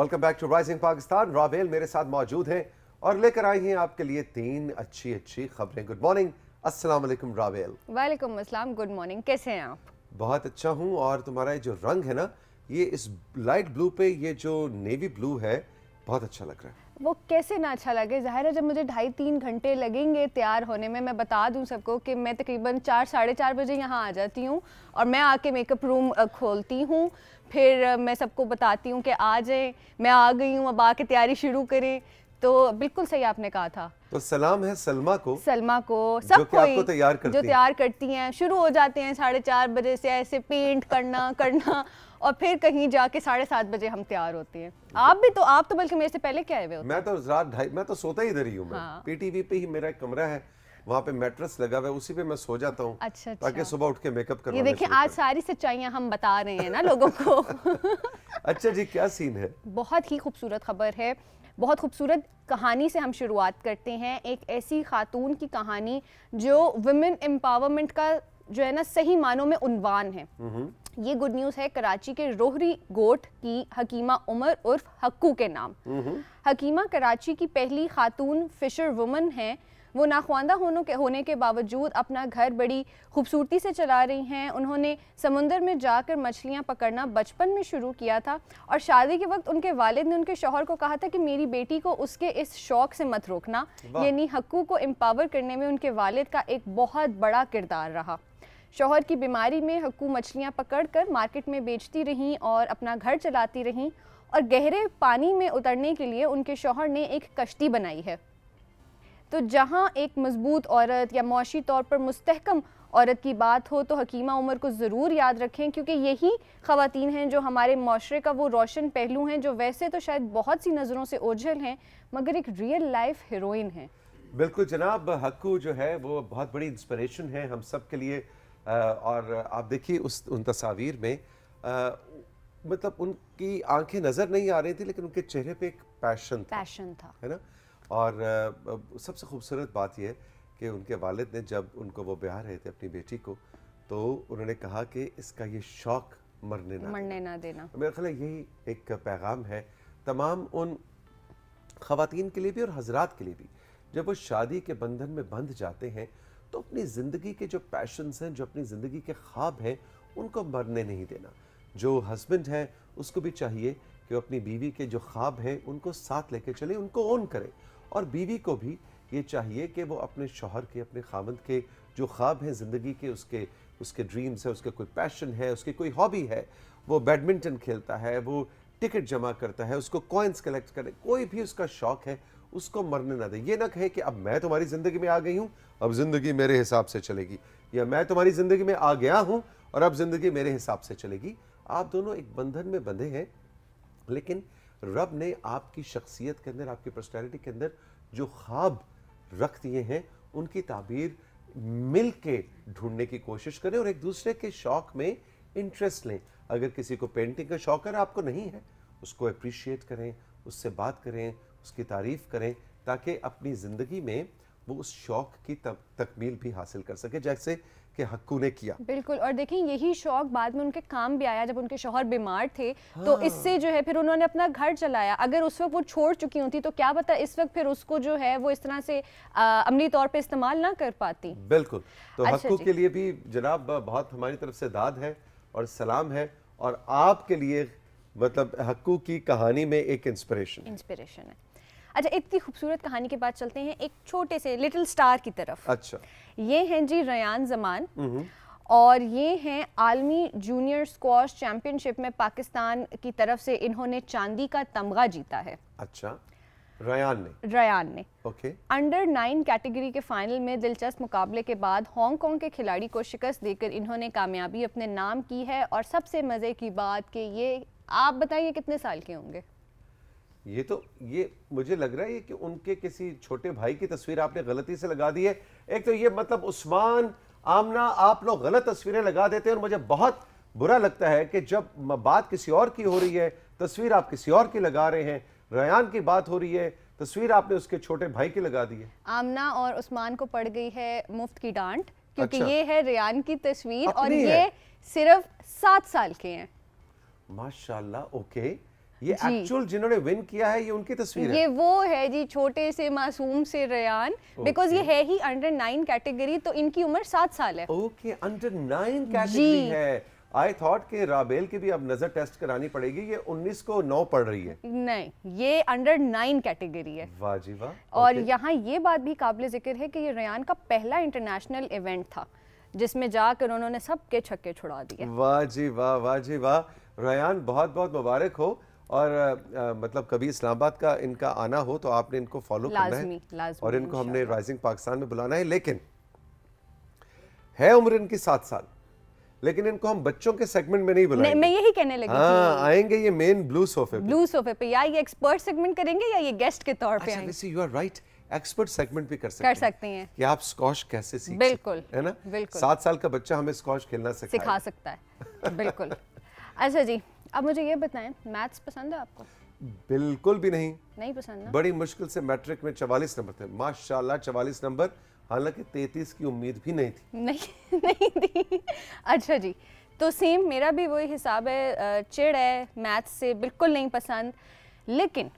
Welcome back to rising Pakistan रावेल मेरे साथ मौजूद हैं और लेकर आई हैं आपके लिए तीन अच्छी अच्छी खबरें गुड मॉर्निंग अस्सलाम वालेकुम रावेल वालेकुम अस्सलाम गुड मॉर्निंग कैसे हैं आप बहुत अच्छा हूँ और तुम्हारा जो रंग है ना ये इस लाइट ब्लू पे ये जो नेवी ब्लू है बहुत अच्छा लग रहा है वो कैसे ना अच्छा लगे ज़ाहिर है जब मुझे ढाई तीन घंटे लगेंगे तैयार होने में मैं बता दूं सबको कि मैं तकरीबन चार साढ़े चार बजे यहाँ आ जाती हूँ और मैं आके मेकअप रूम खोलती हूँ फिर मैं सबको बताती हूँ कि आ जाए मैं आ गई हूँ अब आके तैयारी शुरू करें तो बिल्कुल सही आपने कहा था तो सलाम है सलमा को सलमा को सब को तैयार जो तैयार करती हैं शुरू हो जाते हैं साढ़े चार बजे से ऐसे पेंट करना करना और फिर कहीं जाके साढ़े सात बजे हम तैयार होते हैं आप भी तो आप तो बल्कि मेरे से पहले क्या है मैं तो रात ढाई मैं तो सोता ही इधर ही हूँ हाँ। पीटीवी पे ही मेरा कमरा है वहाँ पे मेट्रस लगा हुआ है उसी पे मैं सो जाता हूँ अच्छा, अच्छा। ताकि सुबह उठ के मेकअप कर ये देखिए आज सारी सच्चाइयाँ हम बता रहे हैं ना लोगों को अच्छा जी क्या सीन है बहुत ही खूबसूरत खबर है बहुत खूबसूरत कहानी से हम शुरुआत करते हैं एक ऐसी खातून की कहानी जो वुमेन एम्पावरमेंट का जो है ना सही मानों में उनवान है हम्म। ये गुड न्यूज़ है कराची के रोहरी गोट की हकीमा उमर उर्फ हक्कू के नाम हकीमा कराची की पहली खातून फिशर वुमन हैं वो नाखवानदा होने के होने के बावजूद अपना घर बड़ी खूबसूरती से चला रही हैं उन्होंने समुंदर में जाकर मछलियां पकड़ना बचपन में शुरू किया था और शादी के वक्त उनके वालिद ने उनके शोहर को कहा था कि मेरी बेटी को उसके इस शौक से मत रोकना यानी हक्कू को एम्पावर करने में उनके वालिद का एक बहुत बड़ा किरदार रहा शोहर की बीमारी में हकू मछलियाँ पकड़ कर मार्केट में बेचती रहीं और अपना घर चलाती रहीं और गहरे पानी में उतरने के लिए उनके शोहर ने एक कश्ती बनाई है तो जहाँ एक मजबूत औरत या मौशी तौर पर मुस्तकम औरत की बात हो तो हकीमा उमर को ज़रूर याद रखें क्योंकि यही ख़वातीन हैं जो हमारे माशरे का वो रोशन पहलू हैं जो वैसे तो शायद बहुत सी नज़रों से ओझल हैं मगर एक रियल लाइफ हीरोइन हैं बिल्कुल जनाब हक्कू जो है वो बहुत बड़ी इंस्पिरेशन है हम सब के लिए और आप देखिए उस उन तस्वीर में आ, मतलब उनकी आंखें नज़र नहीं आ रही थी लेकिन उनके चेहरे पे एक पैशन था पैशन था है ना और सबसे खूबसूरत बात यह कि उनके वालिद ने जब उनको वो ब्याह रहे थे अपनी बेटी को तो उन्होंने कहा कि इसका ये शौक मरने ना मरने ना देना मेरा ख्याल यही एक पैगाम है तमाम उन खातन के लिए भी और हजरात के लिए भी जब वो शादी के बंधन में बंध जाते हैं तो अपनी ज़िंदगी के जो पैशंस हैं जो अपनी ज़िंदगी के ख्वाब हैं उनको मरने नहीं देना जो हस्बैंड है उसको भी चाहिए कि वो अपनी बीवी के जो ख्वाब हैं उनको साथ लेके चले उनको ओन करे और बीवी को भी ये चाहिए कि वो अपने शोहर के अपने खामद के जो ख्वाब हैं ज़िंदगी के उसके उसके ड्रीम्स है उसके कोई पैशन है उसकी कोई हॉबी है वो बैडमिंटन खेलता है वो टिकट जमा करता है उसको कॉइन्स कलेक्ट करें कोई भी उसका शौक है उसको मरने ना दे ये ना कहे कि अब मैं तुम्हारी ज़िंदगी में आ गई हूँ अब ज़िंदगी मेरे हिसाब से चलेगी या मैं तुम्हारी ज़िंदगी में आ गया हूँ और अब ज़िंदगी मेरे हिसाब से चलेगी आप दोनों एक बंधन में बंधे हैं लेकिन रब ने आपकी शख्सियत के अंदर आपकी पर्सनैलिटी के अंदर जो ख्वाब रख दिए हैं उनकी ताबीर मिल के ढूंढने की कोशिश करें और एक दूसरे के शौक में इंटरेस्ट लें अगर किसी को पेंटिंग का शौक है आपको नहीं है उसको अप्रिशिएट करें उससे बात करें उसकी तारीफ़ करें ताकि अपनी ज़िंदगी में वो उस शौक की तकमील भी हासिल कर सके जैसे कि हक्कू ने किया बिल्कुल और देखें यही शौक बाद में उनके काम भी आया जब उनके शोहर बीमार थे हाँ। तो इससे जो है फिर उन्होंने अपना घर चलाया अगर उस वक्त वो छोड़ चुकी होती तो क्या पता इस वक्त फिर उसको जो है वो इस तरह से अमली तौर पर इस्तेमाल ना कर पाती बिल्कुल तो अच्छा हक्कू के लिए भी जनाब बहुत हमारी तरफ से दाद है और सलाम है और आपके लिए मतलब हक्कू की कहानी में एक इंस्परेशन इंस्परेशन है अच्छा इतनी खूबसूरत कहानी के बाद चलते हैं एक छोटे से लिटिल स्टार की तरफ अच्छा ये हैं जी रयान जमान हम्म। और ये हैं आलमी जूनियर स्क्वाश चैंपियनशिप में पाकिस्तान की तरफ से इन्होंने चांदी का तमगा जीता है अच्छा रयान ने रयान ने ओके अंडर नाइन कैटेगरी के फाइनल में दिलचस्प मुकाबले के बाद हांगकांग के खिलाड़ी को शिकस्त देकर इन्होंने कामयाबी अपने नाम की है और सबसे मज़े की बात कि ये आप बताइए कितने साल के होंगे ये तो ये मुझे लग रहा है कि उनके किसी छोटे भाई की तस्वीर आपने गलती से लगा दी है एक तो ये मतलब उस्मान आमना आप लोग गलत तस्वीरें लगा देते हैं और मुझे बहुत बुरा लगता है कि जब बात किसी और की हो रही है तस्वीर आप किसी और की लगा रहे हैं रयान की बात हो रही है तस्वीर आपने उसके छोटे भाई की लगा दी है आमना और उस्मान को पड़ गई है मुफ्त की डांट क्योंकि अच्छा। ये है रियान की तस्वीर और ये सिर्फ सात साल के हैं माशाल्लाह ओके ये एक्चुअल जिन्होंने विन किया है ये उनकी तस्वीर ये है। वो है जी छोटे से मासूम से रयान बिकॉज ये है ही अंडर नाइन कैटेगरी तो इनकी उम्र सात साल है ओके अंडर नाइन कैटेगरी है आई थॉट के राबेल की भी अब नजर टेस्ट करानी पड़ेगी ये 19 को 9 पढ़ रही है नहीं ये अंडर 9 कैटेगरी है वाह जी वाह और यहाँ ये बात भी काबिल जिक्र है कि ये रयान का पहला इंटरनेशनल इवेंट था जिसमें जाकर उन्होंने सबके छक्के छुड़ा दिए वाह जी वाह वाह जी वाह रयान बहुत बहुत मुबारक हो और आ, आ, मतलब कभी इस्लामाबाद का इनका आना हो तो आपने इनको फॉलो करना है और इनको हमने राइजिंग पाकिस्तान में बुलाना है लेकिन है उम्र इनकी सात साल लेकिन इनको हम बच्चों के सेगमेंट में नहीं बुलाएंगे मैं यही कहने लगी हाँ, आएंगे ये मेन ब्लू सोफे ब्लू सोफे पे या ये एक्सपर्ट सेगमेंट करेंगे या ये गेस्ट के तौर पे अच्छा, आएंगे you are right expert segment भी कर सकते कर सकते हैं कि आप स्कॉश कैसे सीख बिल्कुल है ना बिल्कुल सात साल का बच्चा हमें स्कॉश खेलना सिखा सकता है बिल्कुल अच्छा जी अब मुझे ये बताएं मैथ्स पसंद है आपको बिल्कुल भी नहीं नहीं पसंद ना? बड़ी मुश्किल से मैट्रिक में चवालीस नंबर थे माशाल्लाह चवालीस नंबर हालांकि तैतीस की उम्मीद भी नहीं थी नहीं नहीं थी अच्छा जी तो सेम मेरा भी वही हिसाब है चिड़ है मैथ्स से बिल्कुल नहीं पसंद लेकिन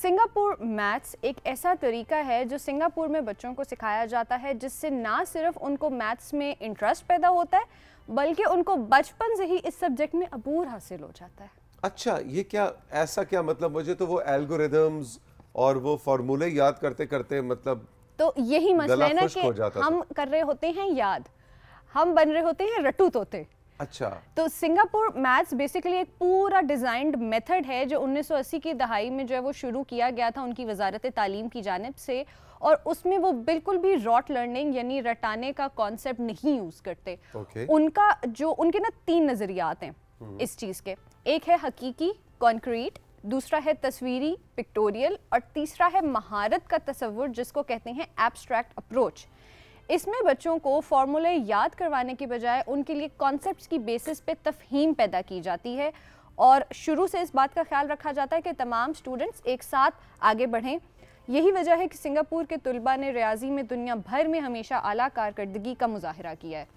सिंगापुर मैथ्स एक ऐसा तरीका है जो सिंगापुर में बच्चों को सिखाया जाता है जिससे ना सिर्फ उनको मैथ्स में इंटरेस्ट पैदा होता है बल्कि उनको बचपन से ही इस सब्जेक्ट में अबूर हासिल हो जाता है अच्छा ये क्या ऐसा क्या मतलब मुझे तो वो एल्गोरिदम्स और वो फॉर्मूले याद करते करते मतलब तो यही मसला है ना कि हम कर रहे होते हैं याद हम बन रहे होते हैं रटू तोते अच्छा तो सिंगापुर मैथ्स बेसिकली एक पूरा डिजाइंड मेथड है जो 1980 की दहाई में जो है वो शुरू किया गया था उनकी वजारत तालीम की जानब से और उसमें वो बिल्कुल भी रॉट लर्निंग यानी रटाने का कॉन्सेप्ट नहीं यूज़ करते okay. उनका जो उनके ना तीन नज़रियात हैं हम्म। इस चीज़ के एक है हकीकी कॉन्क्रीट दूसरा है तस्वीरी पिक्टोरियल और तीसरा है महारत का तस्वुर जिसको कहते हैं एब्स्ट्रैक्ट अप्रोच इसमें बच्चों को फार्मूले याद करवाने के बजाय उनके लिए कॉन्सेप्ट्स की बेसिस पे तफहीम पैदा की जाती है और शुरू से इस बात का ख्याल रखा जाता है कि तमाम स्टूडेंट्स एक साथ आगे बढ़ें यही वजह है कि सिंगापुर के तलबा ने रियाजी में दुनिया भर में हमेशा आला कारकर्दगी का मुजाहरा किया है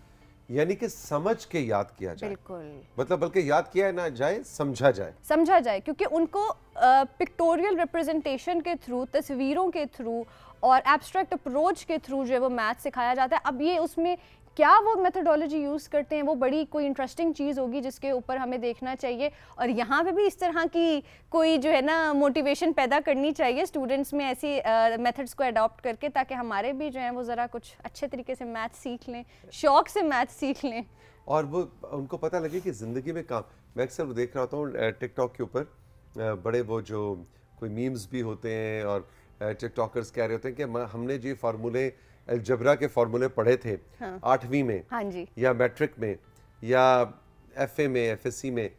यानी कि समझ के याद किया जाए बिल्कुल मतलब बल्कि याद किया ना जाए समझा जाए समझा जाए क्योंकि उनको पिक्टोरियल रिप्रेजेंटेशन के थ्रू तस्वीरों के थ्रू और एब्स्ट्रैक्ट अप्रोच के थ्रू जो है वो मैथ सिखाया जाता है अब ये उसमें क्या वो मेथडोलॉजी यूज़ करते हैं वो बड़ी कोई इंटरेस्टिंग चीज़ होगी जिसके ऊपर हमें देखना चाहिए और यहाँ पे भी इस तरह की कोई जो है ना मोटिवेशन पैदा करनी चाहिए स्टूडेंट्स में ऐसी मेथड्स uh, को अडॉप्ट करके ताकि हमारे भी जो हैं वो ज़रा कुछ अच्छे तरीके से मैथ सीख लें शौक से मैथ सीख लें और वो उनको पता लगे कि ज़िंदगी में काम मैं अक्सर देख रहा था हूँ टिकटॉक के ऊपर बड़े वो जो कोई मीम्स भी होते हैं और टिक टॉकर्स कह रहे होते हैं कि हमने जी फार्मूले अलजबरा के फार्मूले पढ़े थे हाँ। आठवीं में हाँ जी या मैट्रिक में या एफ में एफ में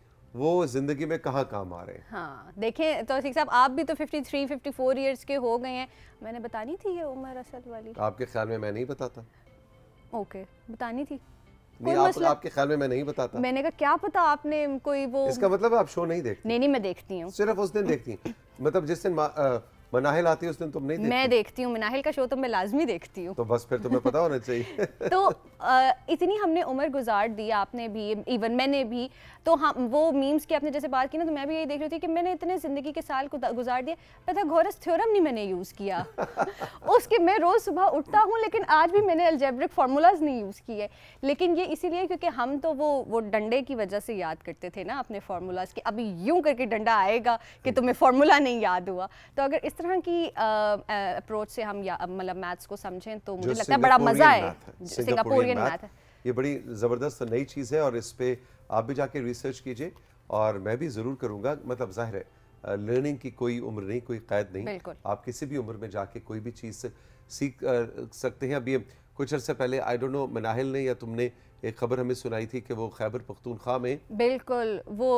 वो जिंदगी में कहाँ काम आ रहे हैं हाँ देखें तो सिख साहब आप भी तो 53, 54 इयर्स के हो गए हैं मैंने बतानी थी ये उम्र असल वाली आपके ख्याल में मैं नहीं बताता ओके बतानी थी नहीं आप, आपके ख्याल में मैं नहीं बताता मैंने कहा क्या पता आपने कोई वो इसका मतलब आप शो नहीं देखती नहीं नहीं मैं देखती हूँ सिर्फ उस दिन देखती मतलब जिस दिन मनाहिल आती है उस दिन तुम नहीं मैं देखती हूँ मनाहिल का शो तो मैं लाजमी देखती हूँ तो बस फिर तुम्हें पता होना चाहिए तो आ, इतनी हमने उम्र गुजार दी आपने भी इवन मैंने भी तो हम हाँ, वो मीम्स की आपने जैसे बात की ना तो मैं भी यही देख रही थी कि मैंने इतने ज़िंदगी के साल गुजार दिए पता घोरस थ्योरम नहीं मैंने यूज़ किया उसके मैं रोज़ सुबह उठता हूँ लेकिन आज भी मैंने अल्जेब्रिक फार्मूलाज नहीं यूज़ किए लेकिन ये इसीलिए क्योंकि हम तो वो वो डंडे की वजह से याद करते थे ना अपने फार्मूलाज के अभी यूं करके डंडा आएगा कि हम्म। तुम्हें फार्मूला नहीं याद हुआ तो अगर इस तरह की अप्रोच से हम मतलब मैथ्स को समझें तो मुझे लगता है बड़ा मजा है सिंगापुरियन मैथ ये बड़ी ज़बरदस्त नई चीज़ है और इस पे आप भी जाके रिसर्च कीजिए और मैं भी ज़रूर करूंगा मतलब ज़ाहिर है लर्निंग की कोई उम्र नहीं कोई कैद नहीं आप किसी भी उम्र में जाके कोई भी चीज़ सीख सकते हैं अब ये कुछ अर्से पहले आई डोंट नो मनाहिल ने या तुमने एक खबर हमें सुनाई थी कि वो खैबर पख्तूनख्वा में बिल्कुल वो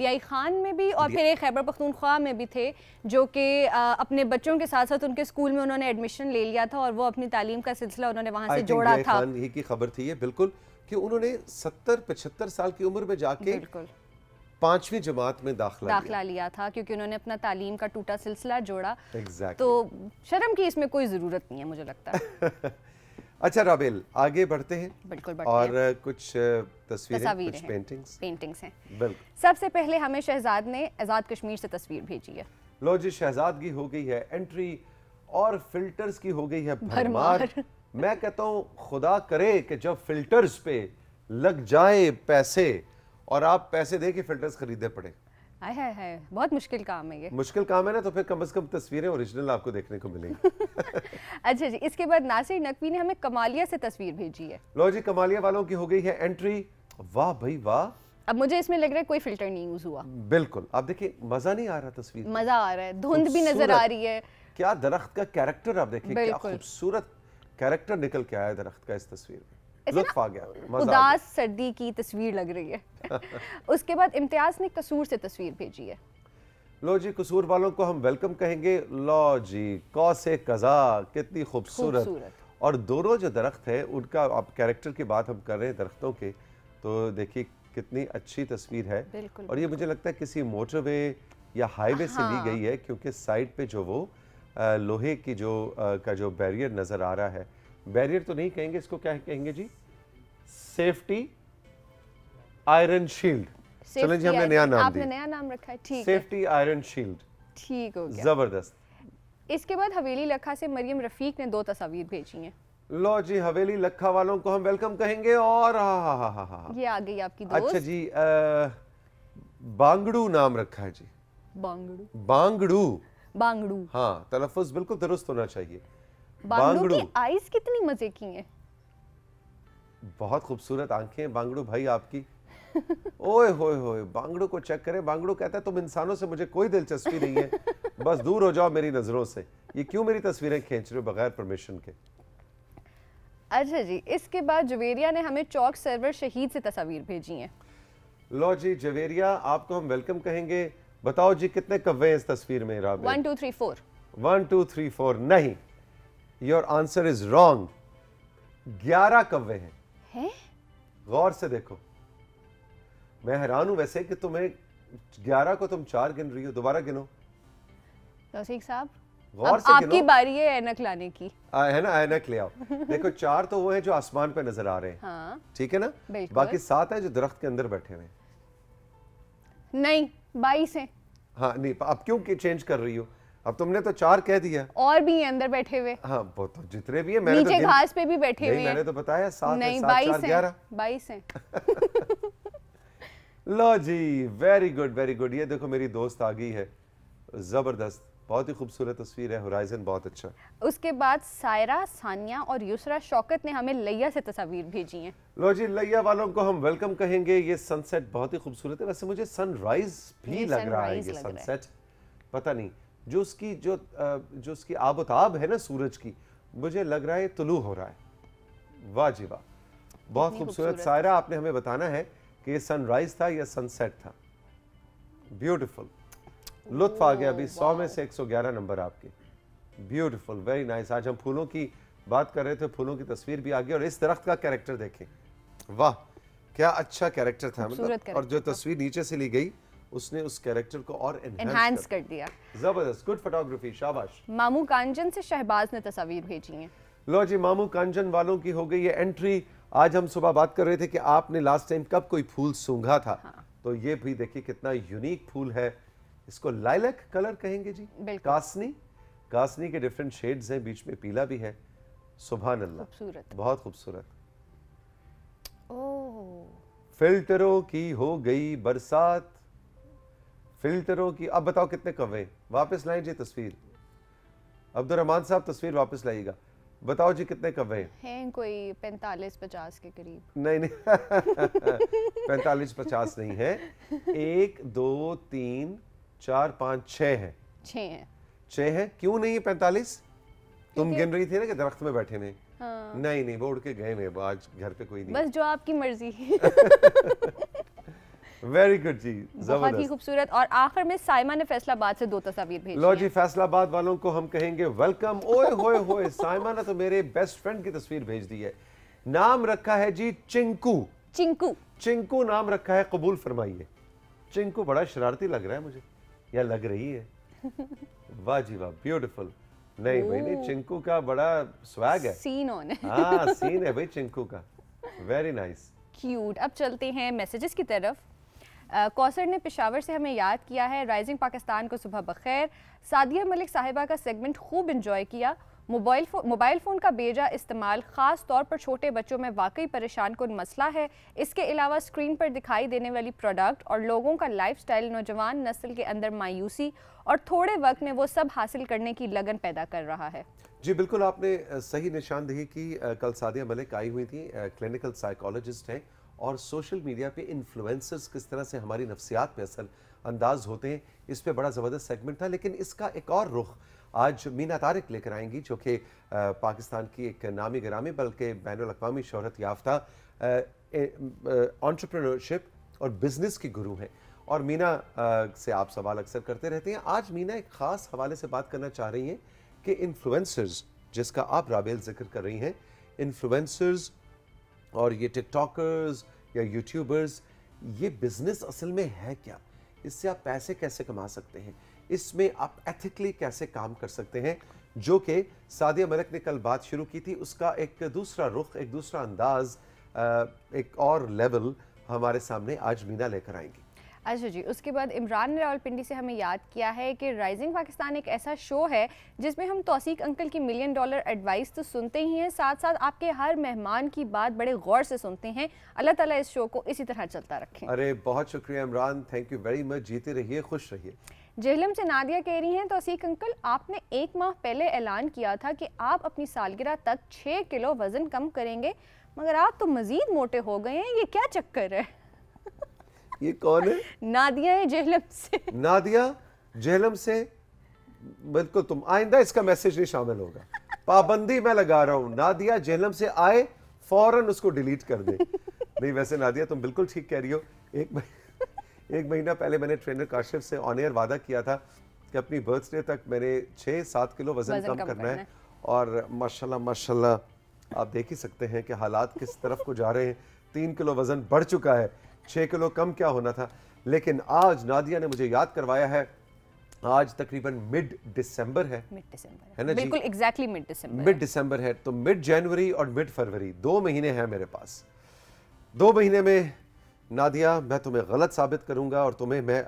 डीआई खान में भी और फिर एक खैबर पख्तूनख्वा में भी थे जो कि अपने बच्चों के साथ साथ उनके स्कूल में उन्होंने एडमिशन ले लिया था और वो अपनी तालीम का सिलसिला उन्होंने वहाँ से जोड़ा था खान ही की खबर थी ये बिल्कुल कि उन्होंने सत्तर पचहत्तर साल की उम्र में जाके बिल्कुल पांचवी जमात में दाखला दाखला लिया।, लिया था क्योंकि उन्होंने अपना तालीम का टूटा सिलसिला जोड़ा exactly. तो शर्म की इसमें कोई ज़रूरत नहीं है मुझे लगता है अच्छा राबेल आगे बढ़ते हैं बिल्कुल बढ़ते और हैं। कुछ तस्वीरें तस्वीरें कुछ पेंटिंग्स पेंटिंग्स हैं बिल्कुल सबसे पहले हमें शहजाद ने आज़ाद कश्मीर से तस्वीर भेजी है लो जी शहजाद की हो गई है एंट्री और फिल्टर्स की हो गई है भरमार मैं कहता हूँ खुदा करे कि जब फिल्टर्स पे लग जाए पैसे और आप पैसे दे के फिल्टर्स खरीदने पड़े है है है बहुत मुश्किल काम है ये मुश्किल काम है ना तो फिर कम से कम तस्वीरें ओरिजिनल आपको देखने को मिलेंगी अच्छा जी इसके बाद नासिर नकवी ने हमें कमालिया से तस्वीर भेजी है लो जी कमालिया वालों की हो गई है एंट्री वाह भाई वाह अब मुझे इसमें लग रहा है कोई फिल्टर नहीं यूज हुआ बिल्कुल आप देखिए मजा नहीं आ रहा तस्वीर मजा आ रहा है धुंध भी नजर आ रही है क्या दरख्त का कैरेक्टर आप देखिए क्या खूबसूरत कैरेक्टर निकल के आया दरख्त का इस तस्वीर में लुत्फ आ गया उदास सर्दी की तस्वीर लग रही है उसके बाद इम्तियाज ने कसूर से तस्वीर भेजी है लो जी कसूर वालों को हम वेलकम कहेंगे लो जी कौ से कज़ा कितनी खूबसूरत और दोनों जो दरख्त है उनका आप कैरेक्टर की बात हम कर रहे हैं दरख्तों के तो देखिए कितनी अच्छी तस्वीर है बिल्कुल, और ये मुझे लगता है किसी मोटरवे या हाईवे से ली हाँ। गई है क्योंकि साइड पे जो वो आ, लोहे की जो आ, का जो बैरियर नज़र आ रहा है बैरियर तो नहीं कहेंगे इसको क्या कहेंगे जी सेफ्टी आयरन शील्ड चलें जी हमने नया नाम आपने नया नाम रखा है ठीक सेफ्टी आयरन शील्ड ठीक हो गया जबरदस्त इसके बाद हवेली लखा से मरियम रफीक ने दो तस्वीर भेजी हैं लो जी हवेली लखा वालों को हम वेलकम कहेंगे और हा हा हा हा हा ये आ गई आपकी दोस्त अच्छा जी बांगड़ू नाम रखा है जी बांगड़ू बांगड़ू बांगड़ू हाँ तलफुज बिल्कुल दुरुस्त होना चाहिए बांगड़ू की आईज कितनी मजे की हैं बहुत खूबसूरत आंखें बांगड़ू भाई आपकी ओए होए होए बांगड़ो को चेक करें बांगड़ो कहता है तुम इंसानों से मुझे कोई दिलचस्पी नहीं है बस दूर हो जाओ मेरी नज़रों से ये क्यों मेरी तस्वीरें खींच रहे हो बगैर परमिशन के अच्छा जी इसके बाद जवेरिया ने हमें चौक सर्वर शहीद से तस्वीर भेजी है लो जी जवेरिया आपको हम वेलकम कहेंगे बताओ जी कितने कव्वे हैं इस तस्वीर में राबे one two three four one two three four नहीं योर आंसर इज रॉन्ग ग्यारह कव्वे हैं है? गौर से देखो मैं हैरान हूँ वैसे कि तुम्हें ग्यारह को तुम चार गिन रही हो दोबारा गिनो तौसीक साहब गौर से आपकी बारी है ऐनक लाने की आ, है ना ऐनक ले आओ देखो चार तो वो है जो आसमान पे नजर आ रहे हैं हाँ, ठीक है ना बाकी सात है जो दरख्त के अंदर बैठे हुए नहीं बाईस है हाँ नहीं अब क्यों चेंज कर रही हो अब तुमने तो चार कह दिया और भी हैं अंदर बैठे हुए हाँ वो तो जितने भी हैं मैंने तो नीचे तो घास पे भी बैठे हुए हैं मैंने तो बताया सात बाईस है बाईस है लो जी वेरी गुड वेरी गुड ये देखो मेरी दोस्त आ गई है ज़बरदस्त बहुत ही खूबसूरत तस्वीर है होराइजन बहुत अच्छा उसके बाद सायरा सानिया और यूसरा शौकत ने हमें लैया से तस्वीर भेजी हैं लो जी लैया वालों को हम वेलकम कहेंगे ये सनसेट बहुत ही खूबसूरत है वैसे मुझे सनराइज भी लग रहा है ये सनसेट पता नहीं जो उसकी जो जो उसकी आबोताब है ना सूरज की मुझे लग रहा है तुलू हो रहा है वाह जी वाह बहुत खूबसूरत सायरा आपने हमें बताना है कि ये सनराइज था या सनसेट था ब्यूटीफुल लुत्फ आ गया अभी सौ oh, में से 111 नंबर आपके ब्यूटीफुल वेरी नाइस आज हम फूलों की बात कर रहे थे फूलों की तस्वीर भी आ गई और इस दरख्त का कैरेक्टर देखें वाह क्या अच्छा कैरेक्टर था मतलब और जो तस्वीर नीचे से ली गई उसने उस कैरेक्टर को और एनहांस कर, दिया जबरदस्त गुड फोटोग्राफी शाबाश मामू कांजन से शहबाज ने तस्वीर भेजी है लो जी मामू कांजन वालों की हो गई है एंट्री आज हम सुबह बात कर रहे थे कि आपने लास्ट टाइम कब कोई फूल सूंघा था हाँ। तो ये भी देखिए कितना यूनिक फूल है इसको लाइलक कलर कहेंगे जी कासनी कासनी के डिफरेंट शेड्स हैं बीच में पीला भी है सुबह खूबसूरत बहुत खूबसूरत फिल्टरों की हो गई बरसात फिल्टरों की अब बताओ कितने कवे वापस लाए जी तस्वीर अब्दुलरहमान साहब तस्वीर वापस लाइएगा बताओ जी कितने कवे हैं हैं कोई पैंतालीस पचास के करीब नहीं नहीं पैंतालीस पचास नहीं है एक दो तीन चार पाँच छ है छ है छ है क्यों नहीं है पैंतालीस तुम गिन रही थी ना कि दरख्त में बैठे नहीं हाँ। नहीं नहीं वो उड़ के गए ने आज घर पे कोई नहीं बस जो आपकी मर्जी वेरी गुड जी बहुत ही खूबसूरत और आखिर में साइमा ने फैसलाबाद से दो तस्वीर भेजी लो जी फैसलाबाद वालों को हम कहेंगे वेलकम ओए होए होए साइमा ने तो मेरे बेस्ट फ्रेंड की तस्वीर भेज दी है नाम रखा है जी चिंकू चिंकू चिंकू नाम रखा है कबूल फरमाइए चिंकू बड़ा शरारती लग रहा है मुझे या लग रही है वाह जी वाह ब्यूटीफुल नहीं भाई नहीं चिंकू का बड़ा स्वैग है सीन ऑन है हां सीन है भाई चिंकू का वेरी नाइस क्यूट अब चलते हैं मैसेजेस की तरफ कौसर ने पिशावर से हमें याद किया है राइजिंग पाकिस्तान को सुबह बखैर सादिया मलिक साहिबा का सेगमेंट खूब इंजॉय किया मोबाइल फो, मोबाइल फ़ोन का बेजा इस्तेमाल ख़ास तौर पर छोटे बच्चों में वाकई परेशान कन मसला है इसके अलावा स्क्रीन पर दिखाई देने वाली प्रोडक्ट और लोगों का लाइफस्टाइल नौजवान नस्ल के अंदर मायूसी और थोड़े वक्त में वो सब हासिल करने की लगन पैदा कर रहा है जी बिल्कुल आपने सही निशानदेही की कल सादिया मलिक आई हुई थी क्लिनिकल साइकोलॉजिस्ट हैं और सोशल मीडिया पे इन्फ्लुएंसर्स किस तरह से हमारी नफसियात पे असर अंदाज होते हैं इस पर बड़ा ज़बरदस्त सेगमेंट था लेकिन इसका एक और रुख आज मीना तारिक लेकर आएंगी जो कि पाकिस्तान की एक नामी ग्रामी बल्कि बैन अवी शहरत याफ्ता ऑन्टरप्रनोरशिप और बिज़नेस की गुरु हैं और मीना आ, से आप सवाल अक्सर करते रहते हैं आज मीना एक ख़ास हवाले से बात करना चाह रही हैं कि इन्फ्लुएंसर्स जिसका आप राबेल जिक्र कर रही हैं इन्फ्लुएंसर्स और ये टिकटॉकर्स या यूट्यूबर्स ये बिजनेस असल में है क्या इससे आप पैसे कैसे कमा सकते हैं इसमें आप एथिकली कैसे काम कर सकते हैं जो कि सादिया मलिक ने कल बात शुरू की थी उसका एक दूसरा रुख एक दूसरा अंदाज एक और लेवल हमारे सामने आज मीना लेकर आएंगी अच्छा जी उसके बाद इमरान ने रावलपिंडी से हमें याद किया है कि राइजिंग पाकिस्तान एक ऐसा शो है जिसमें हम तोसीक अंकल की मिलियन डॉलर एडवाइस तो सुनते ही हैं साथ साथ आपके हर मेहमान की बात बड़े गौर से सुनते हैं अल्लाह ताला इस शो को इसी तरह चलता रखें अरे बहुत शुक्रिया Imran thank you very much जीते रहिए खुश रहिए जहलम से नादिया कह रही हैं तोसीक अंकल आपने एक माह पहले ऐलान किया था कि आप अपनी सालगिरह तक छः किलो वज़न कम करेंगे मगर आप तो मज़ीद मोटे हो गए हैं ये क्या चक्कर है ये कौन है नादिया है जेहलम से नादिया जेहलम से बिल्कुल तुम आइंदा इसका मैसेज नहीं शामिल होगा पाबंदी मैं लगा रहा हूं नादिया जेहलम से आए फौरन उसको डिलीट कर दे नहीं वैसे नादिया तुम बिल्कुल ठीक कह रही हो एक मह... एक महीना पहले मैंने ट्रेनर काशिफ से ऑन एयर वादा किया था कि अपनी बर्थडे तक मैंने छः सात किलो वजन, वजन कम, कम करना है, है। और माशाल्लाह माशाल्लाह आप देख ही सकते हैं कि हालात किस तरफ को जा रहे हैं तीन किलो वजन बढ़ चुका है छः किलो कम क्या होना था लेकिन आज नादिया ने मुझे याद करवाया है आज तकरीबन मिड दिसंबर है मिड दिसंबर है ना बिल्कुल exactly mid December mid December है तो मिड जनवरी और मिड फरवरी दो महीने हैं मेरे पास दो महीने में नादिया मैं तुम्हें गलत साबित करूंगा और तुम्हें मैं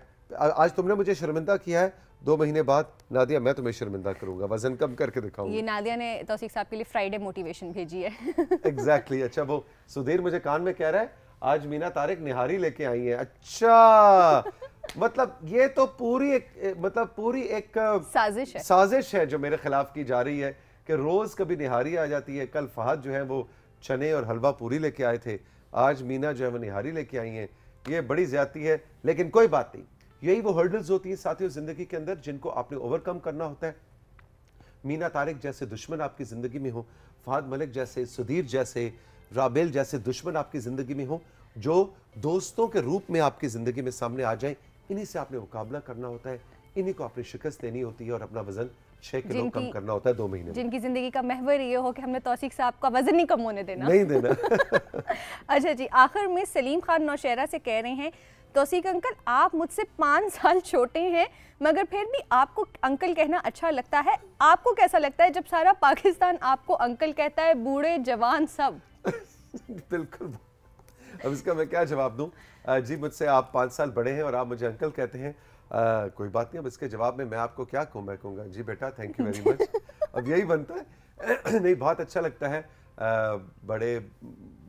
आज तुमने मुझे शर्मिंदा किया है दो महीने बाद नादिया मैं तुम्हें शर्मिंदा करूंगा वजन कम करके दिखाऊंगा ये नादिया ने तौसीक साहब के लिए फ्राइडे मोटिवेशन भेजी है एग्जैक्टली exactly, अच्छा वो सुधीर मुझे कान में कह रहा है आज मीना तारिक निहारी लेके आई है अच्छा मतलब ये तो पूरी एक मतलब पूरी एक साजिश है साजिश है जो मेरे खिलाफ की जा रही है कि रोज कभी निहारी आ जाती है कल फहद जो है वो चने और हलवा पूरी लेके आए थे आज मीना जो है वो निहारी लेके आई है ये बड़ी ज्यादा है लेकिन कोई बात नहीं यही वो हर्डल्स होती है साथियों जिंदगी के अंदर जिनको आपने ओवरकम करना होता है मीना तारिक जैसे दुश्मन आपकी जिंदगी में हो फहद मलिक जैसे सुधीर जैसे राबेल जैसे दुश्मन आपकी ज़िंदगी में हो जो दोस्तों के रूप में आपकी ज़िंदगी में सामने आ जाए इन्हीं से आपने मुकाबला करना होता है इन्हीं को अपनी शिकस्त देनी होती है और अपना वजन छह किलो कम करना होता है दो महीने जिनकी जिंदगी का महवर ये हो कि हमने तौसीक साहब का वजन कम होने देना नहीं देना अच्छा जी आखिर में सलीम खान नौशहरा से कह रहे हैं तौसीक अंकल आप मुझसे पाँच साल छोटे हैं मगर फिर भी आपको अंकल कहना अच्छा लगता है आपको कैसा लगता है जब सारा पाकिस्तान आपको अंकल कहता है बूढ़े जवान सब बिल्कुल अब इसका मैं क्या जवाब दूं जी मुझसे आप पाँच साल बड़े हैं और आप मुझे अंकल कहते हैं आ, कोई बात नहीं अब इसके जवाब में मैं आपको क्या कहूँ मैं कहूँगा जी बेटा थैंक यू वेरी मच अब यही बनता है नहीं बहुत अच्छा लगता है आ, बड़े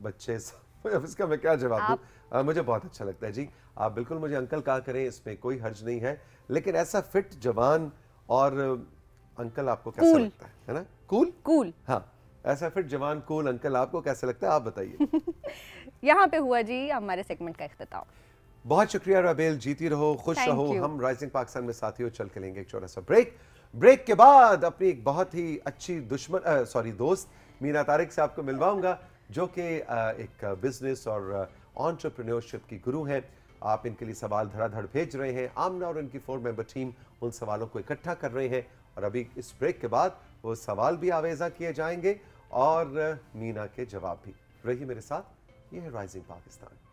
बच्चे अब इसका मैं क्या जवाब दूँ मुझे बहुत अच्छा लगता है जी आप बिल्कुल मुझे अंकल कहा करें इसमें कोई हर्ज नहीं है लेकिन ऐसा फिट जवान और अंकल आपको कैसा लगता है है ना कूल कूल हाँ ऐसा फिर जवान कूल अंकल आपको कैसा लगता है आप बताइए यहाँ पे हुआ जी हमारे सेगमेंट का अख्ताम बहुत शुक्रिया रबेल जीती रहो खुश रहो हम राइजिंग पाकिस्तान में साथियों चल के लेंगे एक छोटा सा ब्रेक ब्रेक के बाद अपनी एक बहुत ही अच्छी दुश्मन सॉरी दोस्त मीना तारिक से आपको मिलवाऊंगा जो कि एक बिजनेस और ऑन्टरप्रन्योरशिप की गुरु हैं आप इनके लिए सवाल धड़ाधड़ भेज रहे हैं आमना और इनकी फोर मेंबर टीम उन सवालों को इकट्ठा कर रहे हैं और अभी इस ब्रेक के बाद वो सवाल भी आवेजा किए जाएंगे और मीना के जवाब भी रही मेरे साथ ये है राइजिंग पाकिस्तान